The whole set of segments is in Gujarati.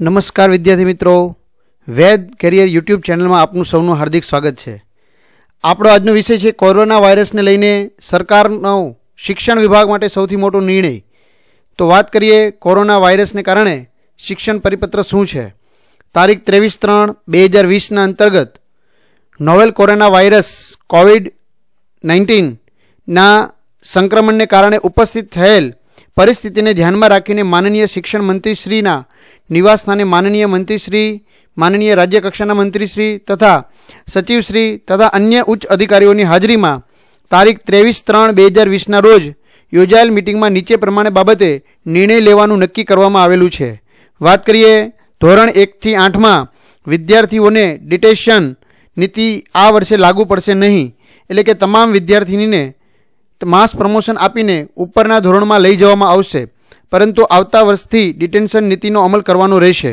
નમસ્કાર વિદ્યાર્થી મિત્રો વેદ કેરિયર યુટ્યુબ ચેનલમાં આપનું સૌનું હાર્દિક સ્વાગત છે આપણો આજનો વિષય છે કોરોના વાયરસને લઈને સરકારનો શિક્ષણ વિભાગ માટે સૌથી મોટો નિર્ણય તો વાત કરીએ કોરોના વાયરસને કારણે શિક્ષણ પરિપત્ર શું છે તારીખ ત્રેવીસ ત્રણ બે હજાર વીસના અંતર્ગત નોવેલ કોરોના વાયરસ કોવિડ નાઇન્ટીનના સંક્રમણને કારણે ઉપસ્થિત થયેલ પરિસ્થિતિને ધ્યાનમાં રાખીને માનનીય શિક્ષણ મંત્રી શ્રીના નિવાસસ્થાને માનનીય મંત્રીશ્રી માનનીય રાજ્યકક્ષાના મંત્રીશ્રી તથા સચિવશ્રી તથા અન્ય ઉચ્ચ અધિકારીઓની હાજરીમાં તારીખ ત્રેવીસ ત્રણ બે હજાર વીસના રોજ યોજાયેલ મિટિંગમાં નીચે પ્રમાણે બાબતે નિર્ણય લેવાનું નક્કી કરવામાં આવેલું છે વાત કરીએ ધોરણ એકથી આઠમાં વિદ્યાર્થીઓને ડિટેશન નીતિ આ વર્ષે લાગુ પડશે નહીં એટલે કે તમામ વિદ્યાર્થીનીને માસ પ્રમોશન આપીને ઉપરના ધોરણમાં લઈ જવામાં આવશે પરંતુ આવતા વર્ષથી ડિટેન્શન નીતિનો અમલ કરવાનો રહેશે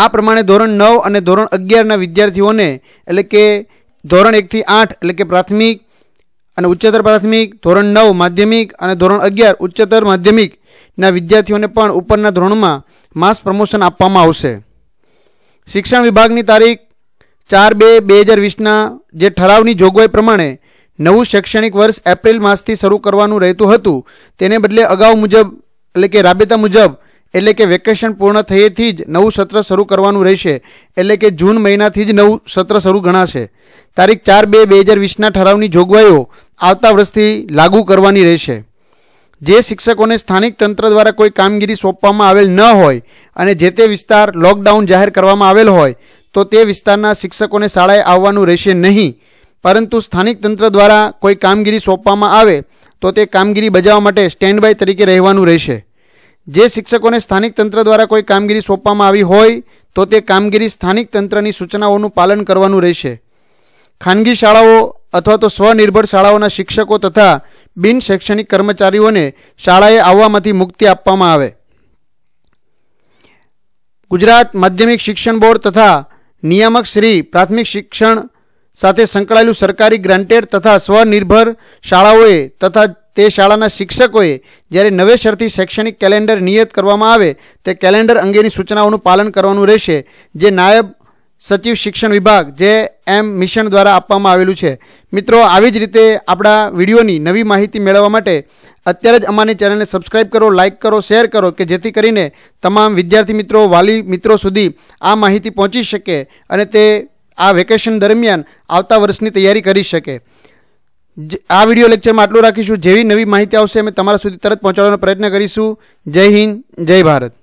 આ પ્રમાણે ધોરણ નવ અને ધોરણ અગિયારના વિદ્યાર્થીઓને એટલે કે ધોરણ એકથી આઠ એટલે કે પ્રાથમિક અને ઉચ્ચતર પ્રાથમિક ધોરણ નવ માધ્યમિક અને ધોરણ અગિયાર ઉચ્ચતર માધ્યમિકના વિદ્યાર્થીઓને પણ ઉપરના ધોરણમાં માસ પ્રમોશન આપવામાં આવશે શિક્ષણ વિભાગની તારીખ ચાર બે બે હજાર વીસના જે ઠરાવની જોગવાઈ પ્રમાણે નવું શૈક્ષણિક વર્ષ એપ્રિલ માસથી શરૂ કરવાનું રહેતું હતું તેને બદલે અગાઉ મુજબ એટલે કે રાબેતા મુજબ એટલે કે વેકેશન પૂર્ણ થયેથી જ નવું સત્ર શરૂ કરવાનું રહેશે એટલે કે જૂન મહિનાથી જ નવું સત્ર શરૂ ગણાશે તારીખ ચાર બે બે હજાર વીસના ઠરાવની જોગવાઈઓ આવતા વર્ષથી લાગુ કરવાની રહેશે જે શિક્ષકોને સ્થાનિક તંત્ર દ્વારા કોઈ કામગીરી સોંપવામાં આવેલ ન હોય અને જે તે વિસ્તાર લોકડાઉન જાહેર કરવામાં આવેલ હોય તો તે વિસ્તારના શિક્ષકોને શાળાએ આવવાનું રહેશે નહીં પરંતુ સ્થાનિક તંત્ર દ્વારા કોઈ કામગીરી સોંપવામાં આવે તો તે કામગીરી બજાવવા માટે સ્ટેન્ડ બાય તરીકે રહેવાનું રહેશે જે શિક્ષકોને સ્થાનિક તંત્ર દ્વારા કોઈ કામગીરી સોંપવામાં આવી હોય તો તે કામગીરી સ્થાનિક તંત્રની સૂચનાઓનું પાલન કરવાનું રહેશે ખાનગી શાળાઓ અથવા તો સ્વનિર્ભર શાળાઓના શિક્ષકો તથા બિન શૈક્ષણિક કર્મચારીઓને શાળાએ આવવામાંથી મુક્તિ આપવામાં આવે ગુજરાત માધ્યમિક શિક્ષણ બોર્ડ તથા નિયામક શ્રી પ્રાથમિક શિક્ષણ સાથે સંકળાયેલું સરકારી ગ્રાન્ટેડ તથા સ્વનિર્ભર શાળાઓએ તથા તે શાળાના શિક્ષકોએ જ્યારે નવેસરથી શૈક્ષણિક કેલેન્ડર નિયત કરવામાં આવે તે કેલેન્ડર અંગેની સૂચનાઓનું પાલન કરવાનું રહેશે જે નાયબ સચિવ શિક્ષણ વિભાગ જે એમ મિશન દ્વારા આપવામાં આવેલું છે મિત્રો આવી જ રીતે આપણા વિડીયોની નવી માહિતી મેળવવા માટે અત્યારે જ અમારી ચેનલને સબસ્ક્રાઈબ કરો લાઇક કરો શેર કરો કે જેથી કરીને તમામ વિદ્યાર્થી મિત્રો વાલી મિત્રો સુધી આ માહિતી પહોંચી શકે અને તે આ વેકેશન દરમિયાન આવતા વર્ષની તૈયારી કરી શકે આ વિડીયો લેક્ચરમાં આટલું રાખીશું જેવી નવી માહિતી આવશે અમે તમારા સુધી તરત પહોંચાડવાનો પ્રયત્ન કરીશું જય હિન્દ જય ભારત